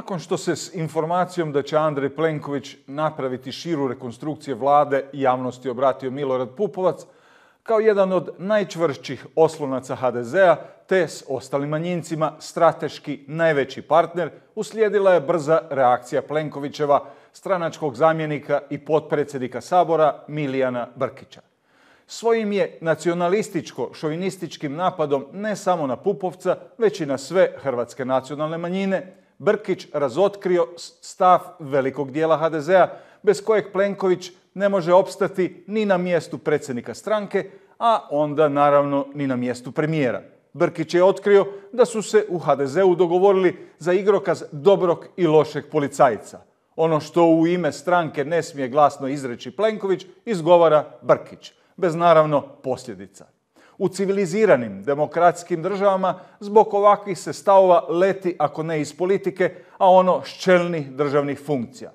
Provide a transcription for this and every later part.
nakon što se s informacijom da će Andrej Plenković napraviti širu rekonstrukcije vlade i javnosti obratio Milorad Pupovac kao jedan od najčvršćih oslonaca HDZ-a te s ostalim manjincima strateški najveći partner uslijedila je brza reakcija Plenkovićeva stranačkog zamjenika i potpredsjednika Sabora Milijana Brkića. Svojim je nacionalističko-šovinističkim napadom ne samo na Pupovca, već i na sve hrvatske nacionalne manjine Brkić razotkrio stav velikog dijela HDZ-a, bez kojeg Plenković ne može opstati ni na mjestu predsjednika stranke, a onda naravno ni na mjestu premijera. Brkić je otkrio da su se u HDZ-u dogovorili za igrokaz dobrog i lošeg policajca. Ono što u ime stranke ne smije glasno izreći Plenković, izgovara Brkić, bez naravno posljedica. U civiliziranim demokratskim državama zbog ovakvih se stavova leti ako ne iz politike, a ono s čelnih državnih funkcija.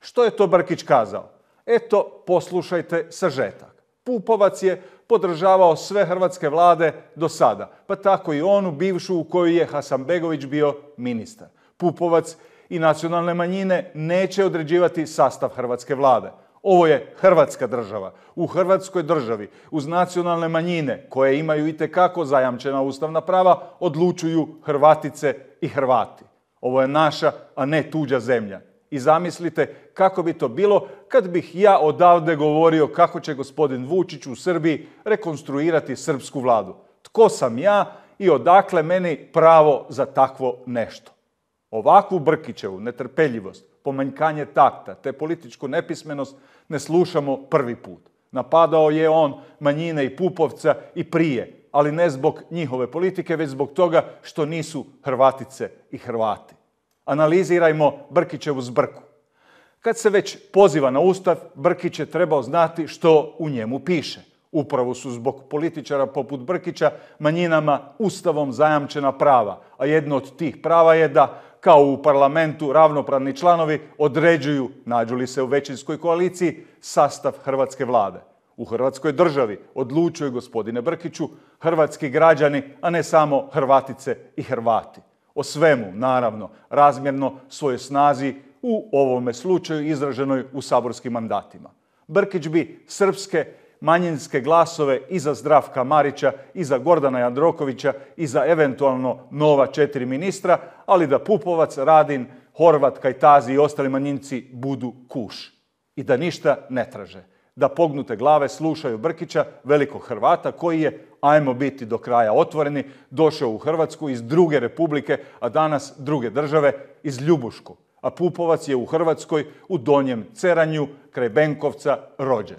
Što je to Brkić kazao? Eto, poslušajte sažetak. Pupovac je podržavao sve hrvatske vlade do sada, pa tako i onu bivšu u kojoj je Hasanbegović bio ministar. Pupovac i nacionalne manjine neće određivati sastav hrvatske vlade. Ovo je Hrvatska država. U Hrvatskoj državi uz nacionalne manjine koje imaju i tekako zajamčena ustavna prava odlučuju Hrvatice i Hrvati. Ovo je naša, a ne tuđa zemlja. I zamislite kako bi to bilo kad bih ja odavde govorio kako će gospodin Vučić u Srbiji rekonstruirati srpsku vladu. Tko sam ja i odakle meni pravo za takvo nešto? Ovakvu Brkićevu netrpeljivost manjkanje takta, te političku nepismenost ne slušamo prvi put. Napadao je on manjine i Pupovca i prije, ali ne zbog njihove politike, već zbog toga što nisu Hrvatice i Hrvati. Analizirajmo Brkićevu zbrku. Kad se već poziva na Ustav, Brkić je trebao znati što u njemu piše. Upravo su zbog političara poput Brkića manjinama Ustavom zajamčena prava, a jedno od tih prava je da kao u parlamentu ravnopravni članovi određuju, nađu li se u većinskoj koaliciji, sastav hrvatske vlade. U hrvatskoj državi odlučuje gospodine Brkiću, hrvatski građani, a ne samo Hrvatice i Hrvati. O svemu, naravno, razmjerno svojoj snazi u ovome slučaju izraženoj u saborskim mandatima. Brkić bi srpske manjinske glasove i za Zdravka Marića, i za Gordana Jandrokovića, i za eventualno nova četiri ministra, ali da Pupovac, Radin, Horvat, Kajtazi i ostali manjinci budu kuš i da ništa ne traže. Da pognute glave slušaju Brkića, velikog Hrvata, koji je, ajmo biti do kraja otvoreni, došao u Hrvatsku iz druge republike, a danas druge države, iz Ljubušku. A Pupovac je u Hrvatskoj u Donjem Ceranju kraj Benkovca rođen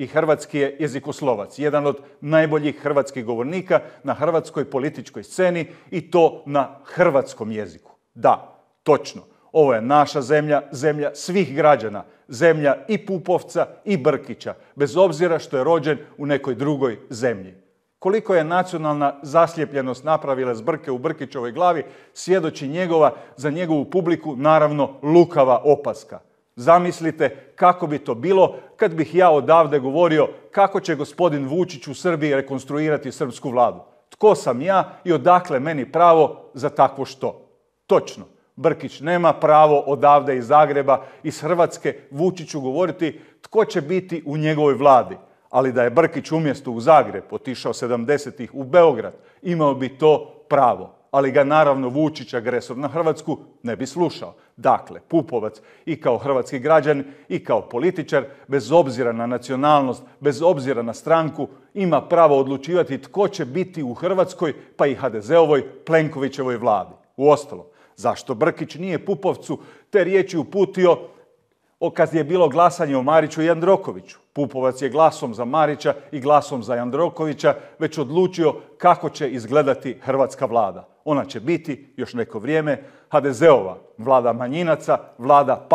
i hrvatski je jezikoslovac, jedan od najboljih hrvatskih govornika na hrvatskoj političkoj sceni i to na hrvatskom jeziku. Da, točno. Ovo je naša zemlja, zemlja svih građana, zemlja i Pupovca i Brkića, bez obzira što je rođen u nekoj drugoj zemlji. Koliko je nacionalna zasljepljenost napravila zbrke u Brkićovoj glavi, svjedoči njegova za njegovu publiku naravno lukava opaska. Zamislite kako bi to bilo kad bih ja odavde govorio kako će gospodin Vučić u Srbiji rekonstruirati srpsku vladu. Tko sam ja i odakle meni pravo za takvo što? Točno, Brkić nema pravo odavde iz Zagreba, iz Hrvatske Vučiću govoriti tko će biti u njegovoj vladi. Ali da je Brkić umjesto u Zagreb otišao 70-ih u Beograd, imao bi to pravo ali ga naravno Vučić, agresor na Hrvatsku, ne bi slušao. Dakle, Pupovac i kao hrvatski građan i kao političar, bez obzira na nacionalnost, bez obzira na stranku, ima pravo odlučivati tko će biti u Hrvatskoj, pa i HDZ-ovoj Plenkovićevoj vladi. Uostalom, zašto Brkić nije Pupovcu te riječi uputio o je bilo glasanje o Mariću i Jandrokoviću. Pupovac je glasom za Marića i glasom za Jandrokovića već odlučio kako će izgledati hrvatska vlada. Ona će biti još neko vrijeme HDZ-ova, vlada manjinaca, vlada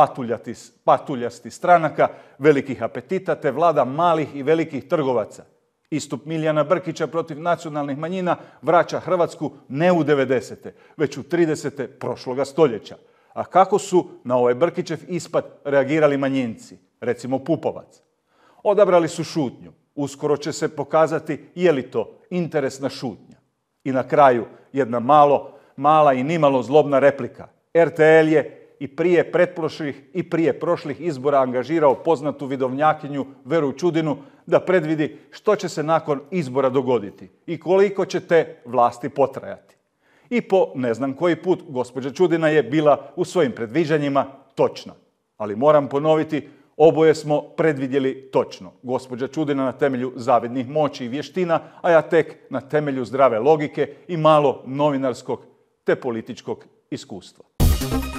patuljasti stranaka, velikih apetita te vlada malih i velikih trgovaca. Istup Miljana Brkića protiv nacionalnih manjina vraća Hrvatsku ne u 90. već u 30. prošloga stoljeća. A kako su na ovaj Brkićev ispad reagirali manjinci, recimo Pupovac? Odabrali su šutnju. Uskoro će se pokazati je li to interesna šutnja. I na kraju jedna malo, mala i nimalo zlobna replika. RTL je i prije pretprošlih i prije prošlih izbora angažirao poznatu vidovnjakinju Veru Čudinu da predvidi što će se nakon izbora dogoditi i koliko će te vlasti potrajati. I po ne znam koji put gospođa Čudina je bila u svojim predviđanjima točna. Ali moram ponoviti, oboje smo predvidjeli točno. Gospođa Čudina na temelju zavidnih moći i vještina, a ja tek na temelju zdrave logike i malo novinarskog te političkog iskustva.